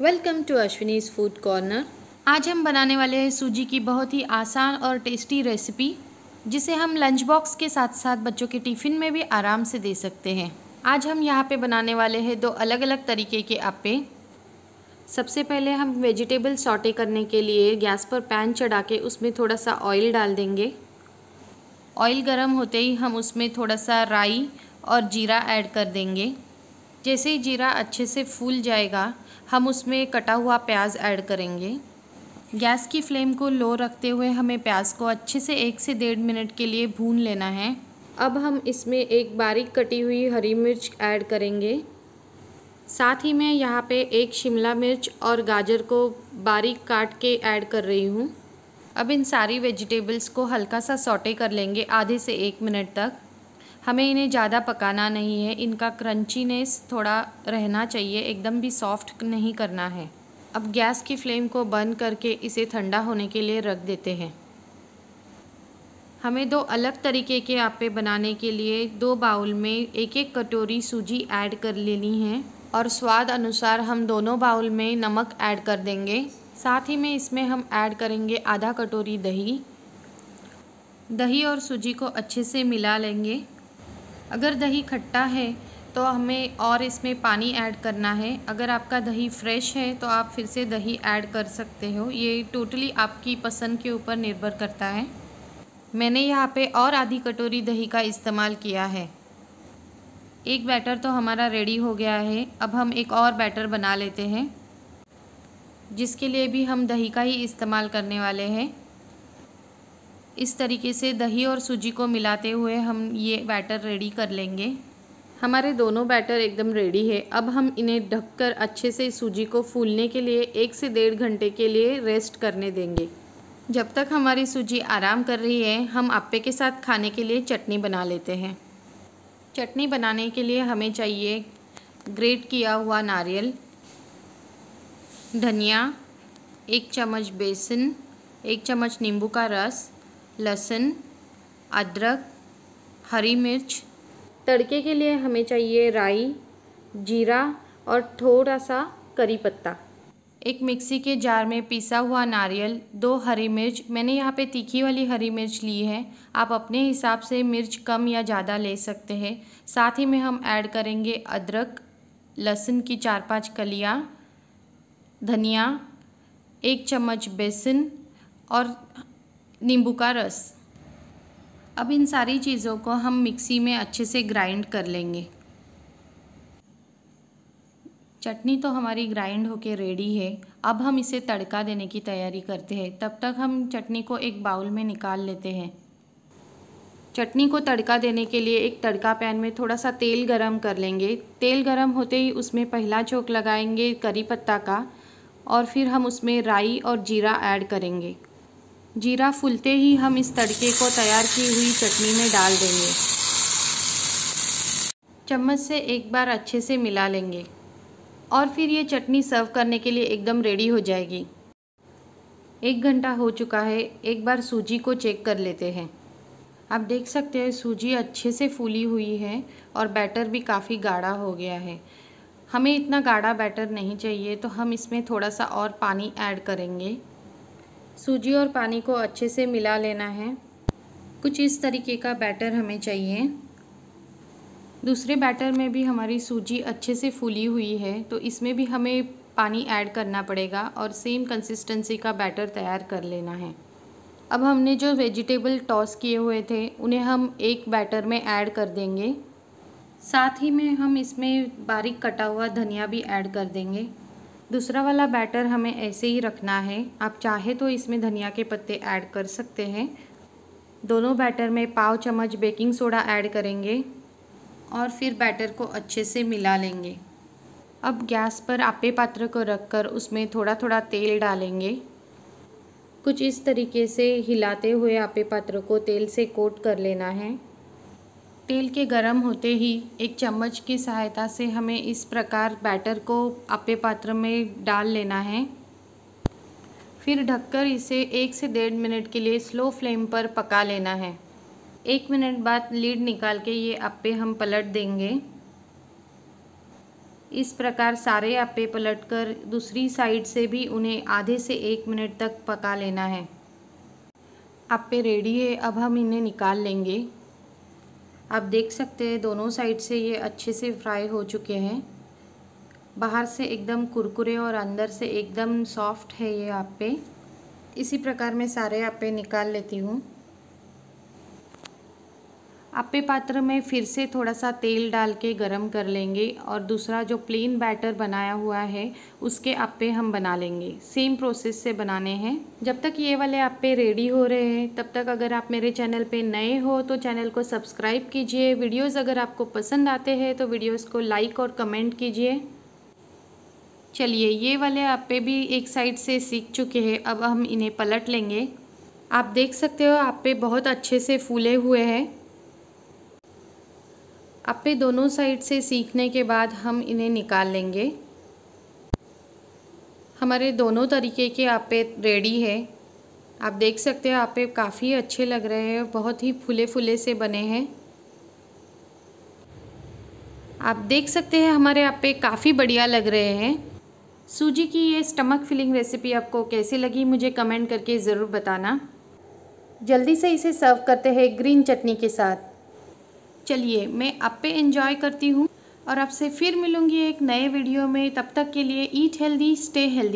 welcome to Ashwini's food corner आज हम बनाने वाले हैं सूजी की बहुत ही आसान और टेस्टी रेसिपी जिसे हम लंच बॉक्स के साथ साथ बच्चों के टिफ़िन में भी आराम से दे सकते हैं आज हम यहाँ पे बनाने वाले हैं दो अलग अलग तरीके के आपे सबसे पहले हम वेजिटेबल सॉटे करने के लिए गैस पर पैन चढ़ा के उसमें थोड़ा सा ऑयल डाल देंगे ऑयल गर्म होते ही हम उसमें थोड़ा सा राई और जीरा ऐड कर देंगे जैसे ही जीरा अच्छे से फूल जाएगा हम उसमें कटा हुआ प्याज ऐड करेंगे गैस की फ्लेम को लो रखते हुए हमें प्याज को अच्छे से एक से डेढ़ मिनट के लिए भून लेना है अब हम इसमें एक बारीक कटी हुई हरी मिर्च ऐड करेंगे साथ ही मैं यहाँ पे एक शिमला मिर्च और गाजर को बारीक काट के ऐड कर रही हूँ अब इन सारी वेजिटेबल्स को हल्का सा सॉटे कर लेंगे आधे से एक मिनट तक हमें इन्हें ज़्यादा पकाना नहीं है इनका क्रंचीनेस थोड़ा रहना चाहिए एकदम भी सॉफ्ट नहीं करना है अब गैस की फ्लेम को बंद करके इसे ठंडा होने के लिए रख देते हैं हमें दो अलग तरीके के आपे बनाने के लिए दो बाउल में एक एक कटोरी सूजी ऐड कर लेनी है और स्वाद अनुसार हम दोनों बाउल में नमक ऐड कर देंगे साथ ही में इसमें हम ऐड करेंगे आधा कटोरी दही दही और सूजी को अच्छे से मिला लेंगे अगर दही खट्टा है तो हमें और इसमें पानी ऐड करना है अगर आपका दही फ्रेश है तो आप फिर से दही ऐड कर सकते हो ये टोटली आपकी पसंद के ऊपर निर्भर करता है मैंने यहाँ पे और आधी कटोरी दही का इस्तेमाल किया है एक बैटर तो हमारा रेडी हो गया है अब हम एक और बैटर बना लेते हैं जिसके लिए भी हम दही का ही इस्तेमाल करने वाले हैं इस तरीके से दही और सूजी को मिलाते हुए हम ये बैटर रेडी कर लेंगे हमारे दोनों बैटर एकदम रेडी है अब हम इन्हें ढककर अच्छे से सूजी को फूलने के लिए एक से डेढ़ घंटे के लिए रेस्ट करने देंगे जब तक हमारी सूजी आराम कर रही है हम आपे के साथ खाने के लिए चटनी बना लेते हैं चटनी बनाने के लिए हमें चाहिए ग्रेट किया हुआ नारियल धनिया एक चम्मच बेसन एक चम्मच नींबू का रस लहसुन अदरक हरी मिर्च तड़के के लिए हमें चाहिए राई जीरा और थोड़ा सा करी पत्ता एक मिक्सी के जार में पिसा हुआ नारियल दो हरी मिर्च मैंने यहाँ पे तीखी वाली हरी मिर्च ली है आप अपने हिसाब से मिर्च कम या ज़्यादा ले सकते हैं साथ ही में हम ऐड करेंगे अदरक लहसुन की चार पांच कलियाँ धनिया एक चम्मच बेसन और नींबू का रस अब इन सारी चीज़ों को हम मिक्सी में अच्छे से ग्राइंड कर लेंगे चटनी तो हमारी ग्राइंड होके रेडी है अब हम इसे तड़का देने की तैयारी करते हैं तब तक हम चटनी को एक बाउल में निकाल लेते हैं चटनी को तड़का देने के लिए एक तड़का पैन में थोड़ा सा तेल गरम कर लेंगे तेल गरम होते ही उसमें पहला चौक लगाएंगे करी पत्ता का और फिर हम उसमें राई और जीरा ऐड करेंगे जीरा फूलते ही हम इस तड़के को तैयार की हुई चटनी में डाल देंगे चम्मच से एक बार अच्छे से मिला लेंगे और फिर ये चटनी सर्व करने के लिए एकदम रेडी हो जाएगी एक घंटा हो चुका है एक बार सूजी को चेक कर लेते हैं आप देख सकते हैं सूजी अच्छे से फूली हुई है और बैटर भी काफ़ी गाढ़ा हो गया है हमें इतना गाढ़ा बैटर नहीं चाहिए तो हम इसमें थोड़ा सा और पानी ऐड करेंगे सूजी और पानी को अच्छे से मिला लेना है कुछ इस तरीके का बैटर हमें चाहिए दूसरे बैटर में भी हमारी सूजी अच्छे से फूली हुई है तो इसमें भी हमें पानी ऐड करना पड़ेगा और सेम कंसिस्टेंसी का बैटर तैयार कर लेना है अब हमने जो वेजिटेबल टॉस किए हुए थे उन्हें हम एक बैटर में ऐड कर देंगे साथ ही में हम इसमें बारीक कटा हुआ धनिया भी ऐड कर देंगे दूसरा वाला बैटर हमें ऐसे ही रखना है आप चाहे तो इसमें धनिया के पत्ते ऐड कर सकते हैं दोनों बैटर में पाव चम्मच बेकिंग सोडा ऐड करेंगे और फिर बैटर को अच्छे से मिला लेंगे अब गैस पर आपे पात्र को रखकर उसमें थोड़ा थोड़ा तेल डालेंगे कुछ इस तरीके से हिलाते हुए आपे पात्र को तेल से कोट कर लेना है तेल के गरम होते ही एक चम्मच की सहायता से हमें इस प्रकार बैटर को अपे पात्र में डाल लेना है फिर ढककर इसे एक से डेढ़ मिनट के लिए स्लो फ्लेम पर पका लेना है एक मिनट बाद लीड निकाल के ये आपे हम पलट देंगे इस प्रकार सारे अप्पे पलटकर दूसरी साइड से भी उन्हें आधे से एक मिनट तक पका लेना है आपे रेडी है अब हम इन्हें निकाल लेंगे आप देख सकते हैं दोनों साइड से ये अच्छे से फ्राई हो चुके हैं बाहर से एकदम कुरकुरे और अंदर से एकदम सॉफ्ट है ये आप पे इसी प्रकार मैं सारे आप पे निकाल लेती हूँ आपे पात्र में फिर से थोड़ा सा तेल डाल के गरम कर लेंगे और दूसरा जो प्लेन बैटर बनाया हुआ है उसके आपे हम बना लेंगे सेम प्रोसेस से बनाने हैं जब तक ये वाले आपे रेडी हो रहे हैं तब तक अगर आप मेरे चैनल पे नए हो तो चैनल को सब्सक्राइब कीजिए वीडियोस अगर आपको पसंद आते हैं तो वीडियोज़ को लाइक और कमेंट कीजिए चलिए ये वाले आपे भी एक साइड से सीख चुके हैं अब हम इन्हें पलट लेंगे आप देख सकते हो आप पे बहुत अच्छे से फूले हुए हैं अपने दोनों साइड से सीखने के बाद हम इन्हें निकाल लेंगे हमारे दोनों तरीके के आपे रेडी है आप देख सकते हैं आपे काफ़ी अच्छे लग रहे हैं बहुत ही फूले फूले से बने हैं आप देख सकते हैं हमारे आपे काफ़ी बढ़िया लग रहे हैं सूजी की ये स्टमक फिलिंग रेसिपी आपको कैसी लगी मुझे कमेंट करके ज़रूर बताना जल्दी से इसे सर्व करते हैं ग्रीन चटनी के साथ चलिए मैं आप पे इन्जॉय करती हूँ और आपसे फिर मिलूँगी एक नए वीडियो में तब तक के लिए ईट हेल्दी स्टे हेल्दी